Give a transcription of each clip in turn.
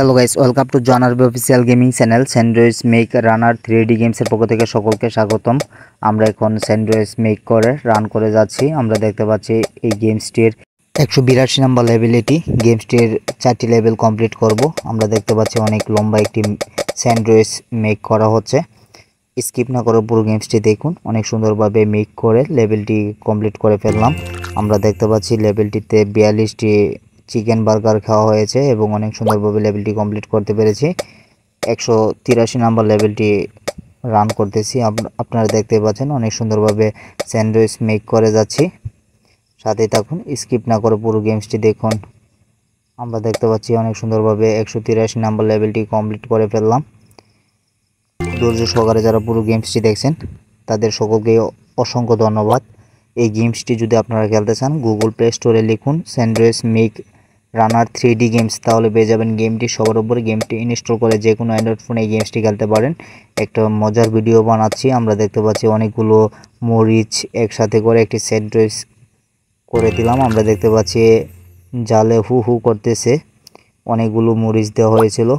hello guys welcome to John official gaming channel sandwich make runner three D গেমসের পক্ষ থেকে সকলকে স্বাগতম আমরা এখন স্যান্ড্রয়েস মেক করে রান করে যাচ্ছি আমরা দেখতে পাচ্ছি এই গেমসটির একশো বিরাশি নাম্বার লেভেল এটি গেমসটির চারটি লেভেল কমপ্লিট করব আমরা দেখতে পাচ্ছি অনেক লম্বা একটি স্যান্ড্রয়েস মেক করা হচ্ছে স্কিপ না করে পুরো গেমসটি দেখুন অনেক সুন্দরভাবে মেক করে লেভেলটি কমপ্লিট করে ফেললাম আমরা দেখতে পাচ্ছি লেভেলটিতে বিয়াল্লিশটি চিকেন বার্গার খাওয়া হয়েছে এবং অনেক সুন্দরভাবে লেভেলটি কমপ্লিট করতে পেরেছি একশো তিরাশি নাম্বার লেভেলটি রান করতেছি আপনারা দেখতে পাচ্ছেন অনেক সুন্দরভাবে স্যান্ডউইচ মেক করে যাচ্ছি সাথে থাকুন স্কিপ না করে পুরো গেমসটি দেখুন আমরা দেখতে পাচ্ছি অনেক সুন্দরভাবে একশো তিরাশি নাম্বার লেভেলটি কমপ্লিট করে ফেললাম ধৈর্য সহকারে যারা পুরো গেমসটি দেখছেন তাদের সকলকে অসংখ্য ধন্যবাদ এই গেমসটি যদি আপনারা খেলতে চান গুগল প্লে স্টোরে লিখুন sandwich make runner three D games তাহলে পেয়ে যাবেন গেমটি সবার উপরে গেমটি ইনস্টল করে যে কোনো অ্যান্ড্রয়েড ফোনে এই গেমসটি খেলতে পারেন একটা মজার ভিডিও বানাচ্ছি আমরা দেখতে পাচ্ছি অনেকগুলো মরিচ একসাথে করে একটি সেট করে দিলাম আমরা দেখতে পাচ্ছি জালে হু হু করতেছে অনেকগুলো মরিচ দেওয়া হয়েছিল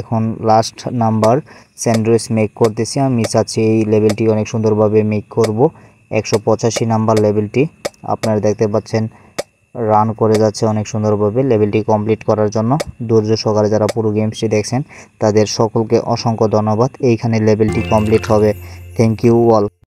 এখন লাস্ট নাম্বার স্যান্ডউইচ মেক করতেছি আমি চাচ্ছি এই লেভেলটি অনেক সুন্দরভাবে মেক করব একশো নাম্বার লেভেলটি আপনারা দেখতে পাচ্ছেন রান করে যাচ্ছে অনেক সুন্দরভাবে লেভেলটি কমপ্লিট করার জন্য দুর্য সকালে যারা পুরো গেমসটি দেখছেন তাদের সকলকে অসংখ্য ধন্যবাদ এইখানে লেভেলটি কমপ্লিট হবে থ্যাংক ইউ অল